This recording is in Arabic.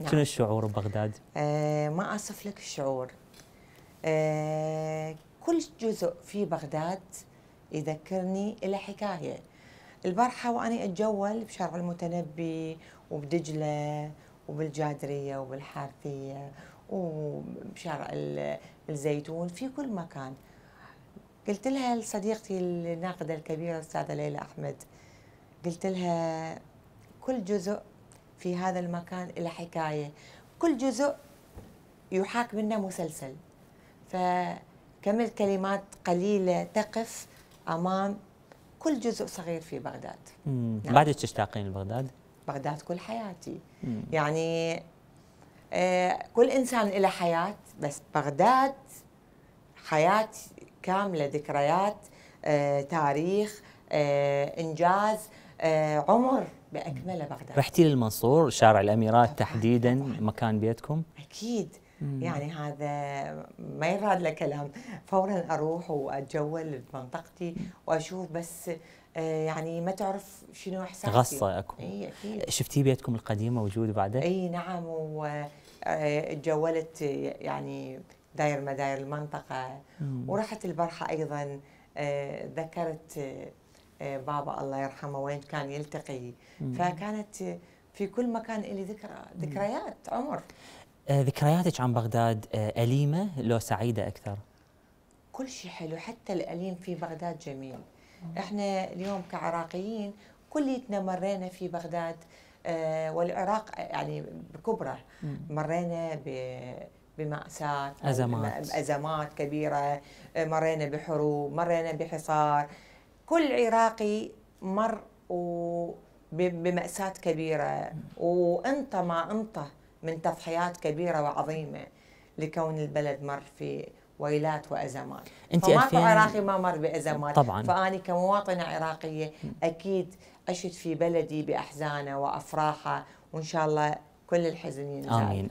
نعم. شنو الشعور ببغداد؟ آه ما أصف لك الشعور آه كل جزء في بغداد يذكرني إلى حكاية البارحة وأنا أتجول بشارع المتنبي وبدجلة وبالجادرية وبالحارثية وبشارع الزيتون في كل مكان قلت لها لصديقتي الناقدة الكبيرة الأستاذة ليلى أحمد قلت لها كل جزء في هذا المكان إلى حكايه كل جزء يحاك منه مسلسل فكم الكلمات قليله تقف امام كل جزء صغير في بغداد نعم. بعدك تشتاقين لبغداد بغداد كل حياتي مم. يعني آه كل انسان إلى حياه بس بغداد حياه كامله ذكريات آه تاريخ آه انجاز آه، عمر باكمله بغداد رحتي للمنصور شارع الاميرات تحديدا طبعاً. مكان بيتكم اكيد مم. يعني هذا ما يراد له كلام فورا اروح واتجول بمنطقتي واشوف بس آه، يعني ما تعرف شنو احساسي غصه اكو اي اكيد شفتي بيتكم القديم موجود بعده؟ اي نعم وتجولت آه، يعني داير مداير المنطقه مم. ورحت البرحه ايضا ذكرت آه، بابا الله يرحمه وين كان يلتقي فكانت في كل مكان لي ذكرى ذكريات عمر آه، ذكرياتك عن بغداد آه، أليمة لو سعيدة أكثر؟ كل شيء حلو حتى الأليم في بغداد جميل احنا اليوم كعراقيين كليتنا مرينا في بغداد والعراق يعني بكبره مرينا بمأساة أزمات. أزمات كبيرة مرينا بحروب مرينا بحصار كل عراقي مر بمأساة كبيرة وانطى ما انطى من تضحيات كبيرة وعظيمة لكون البلد مر في ويلات وأزمات انت فماكو عراقي ما مر بأزمات طبعا فأني كمواطنة عراقية أكيد أشد في بلدي بأحزانه وأفراحه وإن شاء الله كل الحزن ينزال آمين